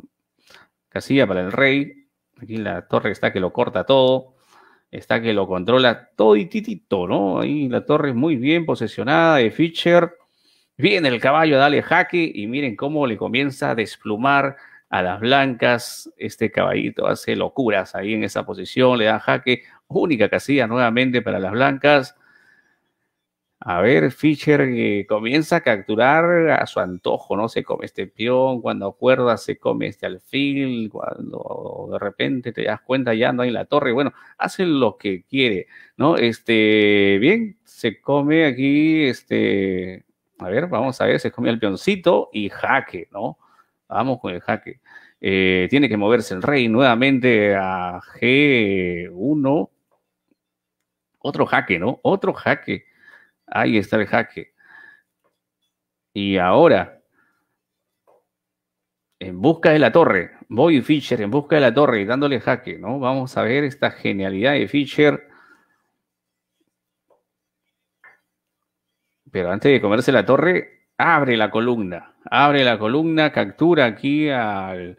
[SPEAKER 1] casilla para el rey. Aquí la torre está que lo corta todo, está que lo controla todo y titito, ¿no? Ahí la torre es muy bien posesionada de Fischer. Viene el caballo, dale jaque y miren cómo le comienza a desplumar a las blancas. Este caballito hace locuras ahí en esa posición, le da jaque. Única casilla nuevamente para las blancas. A ver, Fischer eh, comienza a capturar a su antojo, ¿no? Se come este peón, cuando acuerda se come este alfil, cuando de repente te das cuenta ya no hay la torre, bueno, hace lo que quiere, ¿no? Este, bien, se come aquí, este, a ver, vamos a ver, se come el peoncito y jaque, ¿no? Vamos con el jaque. Eh, tiene que moverse el rey nuevamente a G1. Otro jaque, ¿no? Otro jaque. Ahí está el jaque. Y ahora, en busca de la torre, Voy Fischer en busca de la torre y dándole jaque, ¿no? Vamos a ver esta genialidad de Fischer. Pero antes de comerse la torre, abre la columna, abre la columna, captura aquí al,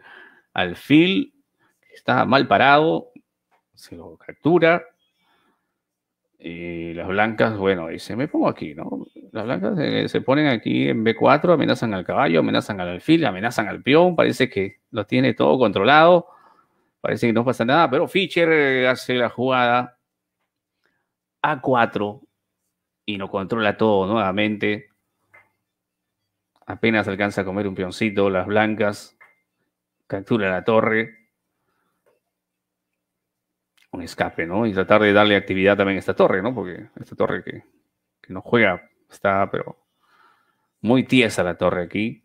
[SPEAKER 1] alfil Phil, está mal parado, se lo captura, y las blancas, bueno, dice, me pongo aquí, ¿no? Las blancas eh, se, ponen aquí en B4, amenazan al caballo, amenazan al alfil, amenazan al peón, parece que lo tiene todo controlado, parece que no pasa nada, pero Fischer eh, hace la jugada A4 y lo controla todo nuevamente. Apenas alcanza a comer un peoncito, las blancas captura la torre un escape, ¿no? Y tratar de darle actividad también a esta torre, ¿no? Porque esta torre que, no juega está, pero muy tiesa la torre aquí.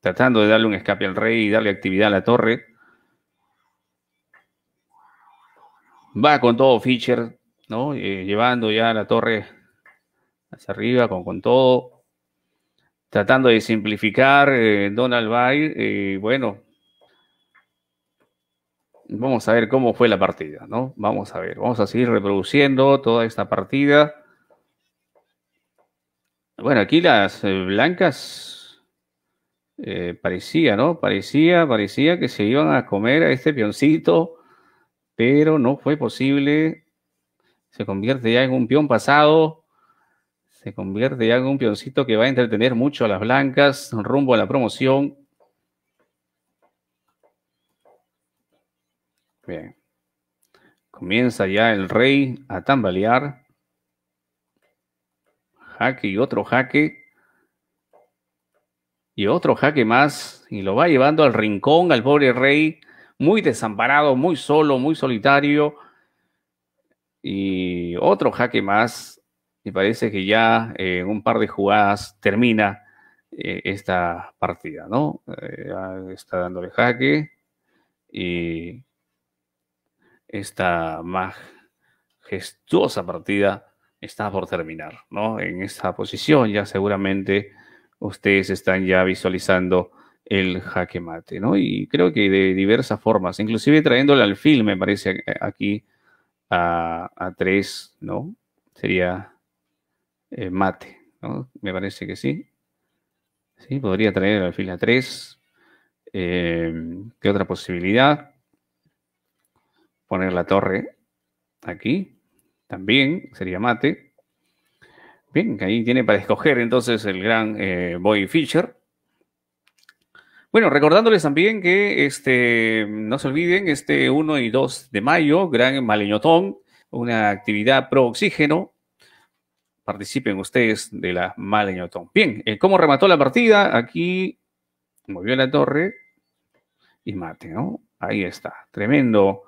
[SPEAKER 1] Tratando de darle un escape al rey y darle actividad a la torre. Va con todo Fischer, ¿no? Eh, llevando ya la torre hacia arriba, con, con todo. Tratando de simplificar, eh, Donald Bay, y eh, bueno, vamos a ver cómo fue la partida, ¿no? Vamos a ver, vamos a seguir reproduciendo toda esta partida. Bueno, aquí las eh, blancas eh, parecía, ¿no? Parecía, parecía que se iban a comer a este pioncito, pero no fue posible. Se convierte ya en un peón pasado. Se convierte ya en un pioncito que va a entretener mucho a las blancas rumbo a la promoción. Bien. Comienza ya el rey a tambalear. Jaque y otro jaque. Y otro jaque más. Y lo va llevando al rincón al pobre rey. Muy desamparado, muy solo, muy solitario. Y otro jaque más. Y parece que ya en eh, un par de jugadas termina eh, esta partida, ¿no? Eh, está dándole jaque. Y esta majestuosa partida está por terminar, ¿no? En esta posición ya seguramente ustedes están ya visualizando el jaque mate, ¿no? Y creo que de diversas formas, inclusive trayéndole al film, me parece eh, aquí a, tres, ¿no? Sería eh, mate, ¿no? Me parece que sí. Sí, podría traer al fil a tres. Em, ¿Qué otra posibilidad? poner la torre aquí, también sería mate. Bien, ahí tiene para escoger entonces el gran eh, Boy Fischer. Bueno, recordándoles también que este, no se olviden, este 1 y 2 de mayo, Gran Maleñotón, una actividad pro oxígeno. Participen ustedes de la Maleñotón. Bien, eh, ¿cómo remató la partida? Aquí movió la torre y mate, ¿no? Ahí está, tremendo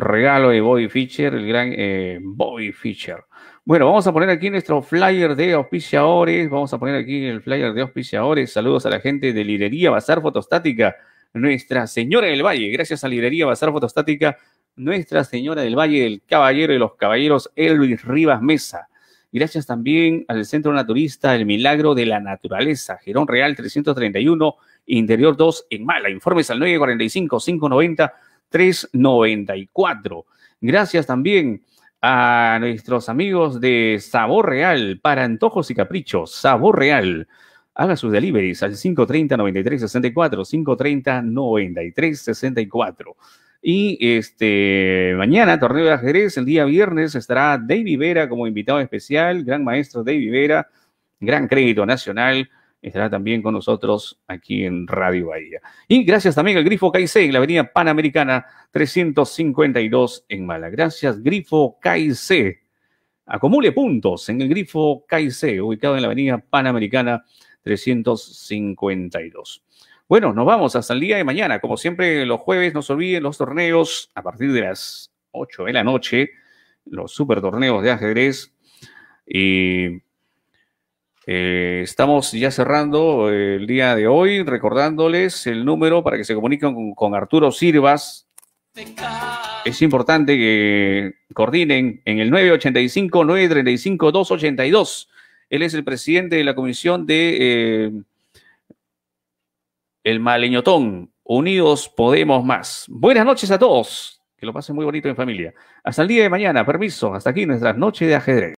[SPEAKER 1] regalo de Bobby Fischer, el gran eh, Bobby Fischer. Bueno, vamos a poner aquí nuestro flyer de auspiciadores. Vamos a poner aquí el flyer de auspiciadores. Saludos a la gente de Librería Bazar Fotostática, Nuestra Señora del Valle. Gracias a Librería Bazar Fotostática, Nuestra Señora del Valle, el Caballero de los Caballeros, Elvis Rivas Mesa. Gracias también al Centro Naturista El Milagro de la Naturaleza, Gerón Real 331, Interior 2 en Mala. Informes al 945 590 394. Gracias también a nuestros amigos de Sabor Real para antojos y caprichos. Sabor Real. Haga sus deliveries al 530-9364, 530-9364. Y este, mañana, torneo de ajedrez, el día viernes estará David Vera como invitado especial, gran maestro David Vera, gran crédito nacional estará también con nosotros aquí en Radio Bahía. Y gracias también al Grifo KC en la Avenida Panamericana 352 en Mala. Gracias, Grifo KC. Acumule puntos en el Grifo KC, ubicado en la Avenida Panamericana 352. Bueno, nos vamos hasta el día de mañana. Como siempre, los jueves, no se olviden los torneos a partir de las 8 de la noche, los super torneos de ajedrez. Y eh, estamos ya cerrando eh, el día de hoy, recordándoles el número para que se comuniquen con, Arturo Sirvas. Es importante que coordinen en el 985-935-282. Él es el presidente de la comisión de eh, El Maleñotón. Unidos Podemos Más. Buenas noches a todos. Que lo pasen muy bonito en familia. Hasta el día de mañana. Permiso. Hasta aquí nuestras noches de ajedrez.